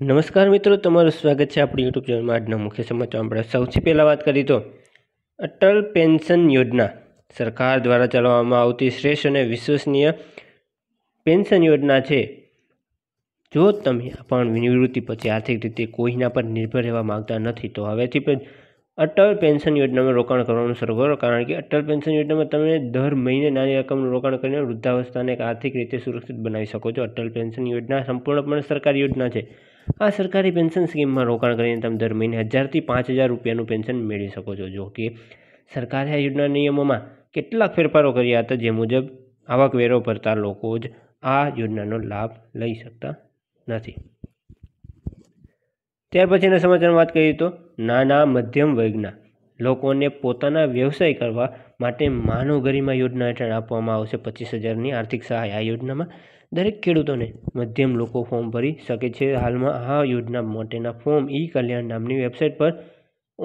નમસ્કાર મિત્રો તમારું સ્વાગત છે આપણી યુટ્યુબ ચેનલમાં આજના મુખ્ય સમાચાર આપણે સૌથી પહેલાં વાત કરી તો અટલ પેન્શન યોજના સરકાર દ્વારા ચલાવવામાં આવતી શ્રેષ્ઠ અને વિશ્વસનીય પેન્શન યોજના છે જો તમે પણ નિવૃત્તિ પછી આર્થિક રીતે કોઈના પર નિર્ભર રહેવા માગતા નથી તો હવેથી પણ અટલ પેન્શન યોજનામાં રોકાણ કરવાનું શરૂ કરો કારણ કે અટલ પેન્શન યોજનામાં તમે દર મહિને નાની રકમનું રોકાણ કરીને વૃદ્ધાવસ્થાને એક આર્થિક રીતે સુરક્ષિત બનાવી શકો છો અટલ પેન્શન યોજના સંપૂર્ણપણે સરકારી યોજના છે આ સરકારી પેન્શન સ્કીમમાં રોકાણ કરીને તમે દર મહિને હજારથી પાંચ હજાર રૂપિયાનું પેન્શન મેળવી શકો છો જો કે સરકારે આ યોજના નિયમોમાં કેટલાક ફેરફારો કર્યા હતા જે મુજબ આવકવેરો ભરતા લોકો જ આ યોજનાનો લાભ લઈ શકતા નથી ત્યાર પછીના સમાચારમાં વાત કરીએ તો નાના મધ્યમ વર્ગના લોકોને પોતાના વ્યવસાય કરવા માટે માનવ ગરિમા યોજના હેઠળ આપવામાં આવશે પચીસ હજારની આર્થિક સહાય આ યોજનામાં દરેક ખેડૂતોને મધ્યમ લોકો ફોર્મ ભરી શકે છે હાલમાં આ યોજના માટેના ફોર્મ ઈ કલ્યાણ નામની વેબસાઇટ પર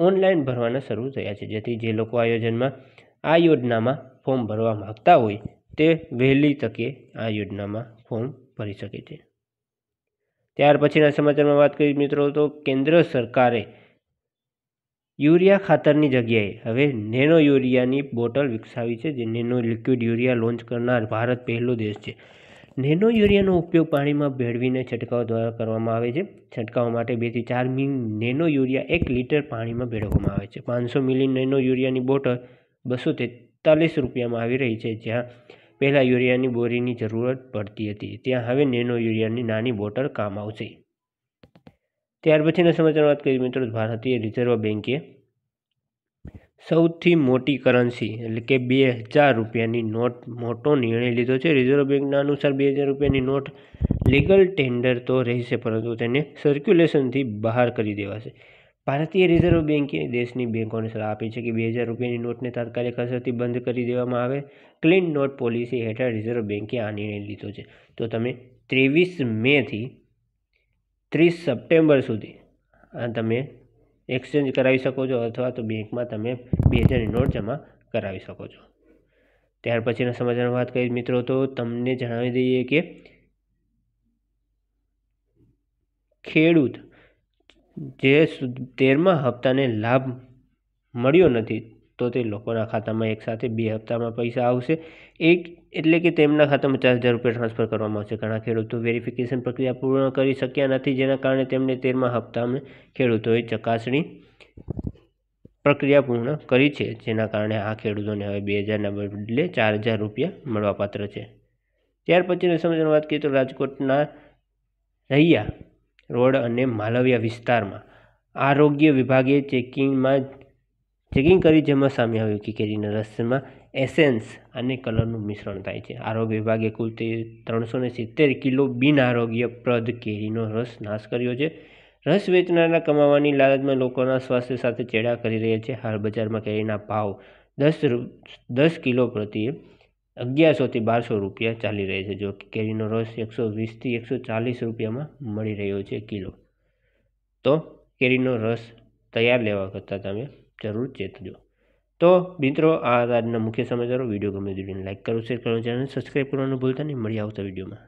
ઓનલાઈન ભરવાના શરૂ થયા છે જેથી જે લોકો આયોજનમાં આ યોજનામાં ફોર્મ ભરવા માગતા હોય તે વહેલી તકે આ યોજનામાં ફોર્મ ભરી શકે છે ત્યાર પછીના સમાચારમાં વાત કરી મિત્રો તો કેન્દ્ર સરકારે યુરિયા ખાતરની જગ્યાએ હવે નેનો યુરિયાની બોટલ વિકસાવી છે જે નેનો લિક્વિડ યુરિયા લોન્ચ કરનાર ભારત પહેલો દેશ છે નેનો યુરિયાનો ઉપયોગ પાણીમાં ભેળવીને છંટકાવ દ્વારા કરવામાં આવે છે છંટકાવ માટે બેથી ચાર મિલી નેનો યુરિયા એક લીટર પાણીમાં ભેળવવામાં આવે છે પાંચસો મિલી નેનો યુરિયાની બોટલ બસો તેતાલીસ રૂપિયામાં આવી રહી છે જ્યાં પહેલાં યુરિયાની બોરીની જરૂરત પડતી હતી ત્યાં હવે નેનો યુરિયાની નાની બોટલ કામ આવશે ત્યાર પછીના સમાચાર વાત કરીએ મિત્રો ભારતીય રિઝર્વ બેન્કે સૌથી મોટી કરન્સી એટલે કે બે હજાર રૂપિયાની નોટ મોટો નિર્ણય લીધો છે રિઝર્વ બેન્કના અનુસાર બે હજાર રૂપિયાની નોટ લીગલ ટેન્ડર તો રહેશે પરંતુ તેને સર્ક્યુલેશનથી બહાર કરી દેવાશે ભારતીય રિઝર્વ બેન્કે દેશની બેંકોને સલાહ આપી છે કે બે હજાર રૂપિયાની નોટને તાત્કાલિક અસરથી બંધ કરી દેવામાં આવે ક્લીન નોટ પોલિસી હેઠળ રિઝર્વ બેન્કે આ નિર્ણય લીધો છે તો તમે ત્રેવીસ મેથી ત્રીસ સપ્ટેમ્બર સુધી આ તમે એક્સચેન્જ કરાવી શકો છો અથવા તો બેંકમાં તમે બે હજારની નોટ જમા કરાવી શકો છો ત્યાર પછીના સમાચારની વાત કરીએ મિત્રો તો તમને જણાવી દઈએ કે ખેડૂત જે તેરમા હપ્તાને લાભ મળ્યો નથી તો તે લોકોના ખાતામાં એકસાથે બે હપ્તામાં પૈસા આવશે એક એટલે કે તેમના ખાતામાં ચાર હજાર રૂપિયા ટ્રાન્સફર કરવામાં આવશે ઘણા ખેડૂતો વેરિફિકેશન પ્રક્રિયા પૂર્ણ કરી શક્યા નથી જેના કારણે તેમને તેરમા હપ્તામાં ખેડૂતોએ ચકાસણી પ્રક્રિયા પૂર્ણ કરી છે જેના કારણે આ ખેડૂતોને હવે બે હજારના બદલે ચાર હજાર રૂપિયા મળવાપાત્ર છે ત્યાર પછીની સમજણ વાત કરીએ તો રાજકોટના રહ્યા રોડ અને માલવિયા વિસ્તારમાં આરોગ્ય વિભાગે ચેકિંગમાં ચેકિંગ કરી જેમાં સામે આવ્યું કે કેરીના રસમાં એસેન્સ અને કલરનું મિશ્રણ થાય છે આરોગ્ય વિભાગે કુલ તે ત્રણસો ને સિત્તેર કિલો બિનઆરોગ્યપ્રદ કેરીનો રસ નાશ કર્યો છે રસ વેચનારા કમાવાની લાલચમાં લોકોના સ્વાસ્થ્ય સાથે ચેડા કરી રહ્યા છે હાલ બજારમાં કેરીના ભાવ દસ દસ કિલો પ્રતિ અગિયારસોથી બારસો રૂપિયા ચાલી રહી છે જો કેરીનો રસ એકસો વીસથી એકસો ચાલીસ રૂપિયામાં મળી રહ્યો છે કિલો તો કેરીનો રસ તૈયાર લેવા કરતાં તમે જરૂર ચેતજો તો મિત્રો આ આજના મુખ્ય સમાચારો વિડીયો ગમે તો લાઇક કરો શેર કરો ચેનલ સબસ્ક્રાઈબ કરવાનું ભૂલતા નહીં મળી આવતા વિડીયોમાં